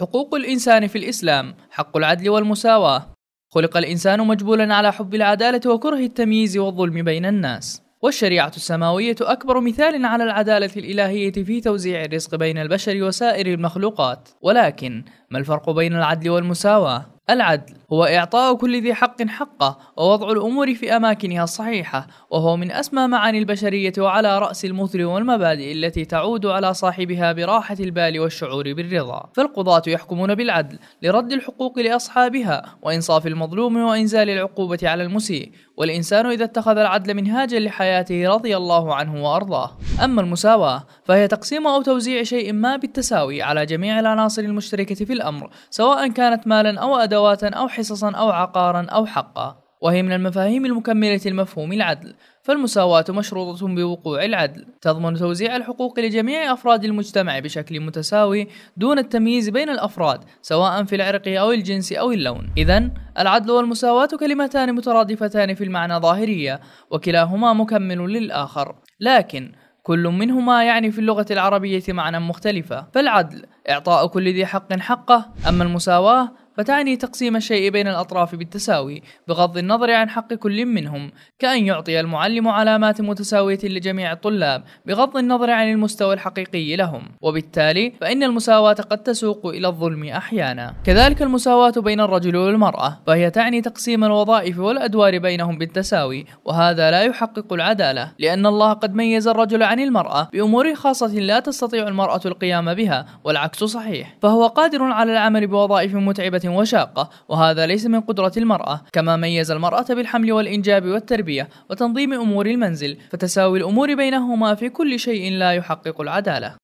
حقوق الإنسان في الإسلام حق العدل والمساواة خلق الإنسان مجبولا على حب العدالة وكره التمييز والظلم بين الناس والشريعة السماوية أكبر مثال على العدالة الإلهية في توزيع الرزق بين البشر وسائر المخلوقات ولكن ما الفرق بين العدل والمساواة؟ العدل هو إعطاء كل ذي حق حقه ووضع الأمور في أماكنها الصحيحة وهو من أسمى معاني البشرية وعلى رأس المثل والمبادئ التي تعود على صاحبها براحة البال والشعور بالرضا فالقضاة يحكمون بالعدل لرد الحقوق لأصحابها وإنصاف المظلوم وإنزال العقوبة على المسيء والإنسان إذا اتخذ العدل منهاجا لحياته رضي الله عنه وأرضاه أما المساواة فهي تقسيم أو توزيع شيء ما بالتساوي على جميع العناصر المشتركة في الأمر سواء كانت مالا أو أدوات أو حصصا أو عقارا أو حقا وهي من المفاهيم المكملة لمفهوم العدل فالمساواة مشروطة بوقوع العدل تضمن توزيع الحقوق لجميع أفراد المجتمع بشكل متساوي دون التمييز بين الأفراد سواء في العرق أو الجنس أو اللون إذا العدل والمساواة كلمتان مترادفتان في المعنى ظاهرية وكلاهما مكمل للآخر لكن كل منهما يعني في اللغة العربية معنى مختلفة فالعدل إعطاء كل ذي حق حقه أما المساواة فتعني تقسيم الشيء بين الأطراف بالتساوي بغض النظر عن حق كل منهم كأن يعطي المعلم علامات متساوية لجميع الطلاب بغض النظر عن المستوى الحقيقي لهم وبالتالي فإن المساواة قد تسوق إلى الظلم أحيانا كذلك المساواة بين الرجل والمرأة فهي تعني تقسيم الوظائف والأدوار بينهم بالتساوي وهذا لا يحقق العدالة لأن الله قد ميز الرجل عن المرأة بأمور خاصة لا تستطيع المرأة القيام بها والعكس صحيح فهو قادر على العمل بوظائف متعبة وشاقة وهذا ليس من قدرة المرأة كما ميز المرأة بالحمل والإنجاب والتربية وتنظيم أمور المنزل فتساوي الأمور بينهما في كل شيء لا يحقق العدالة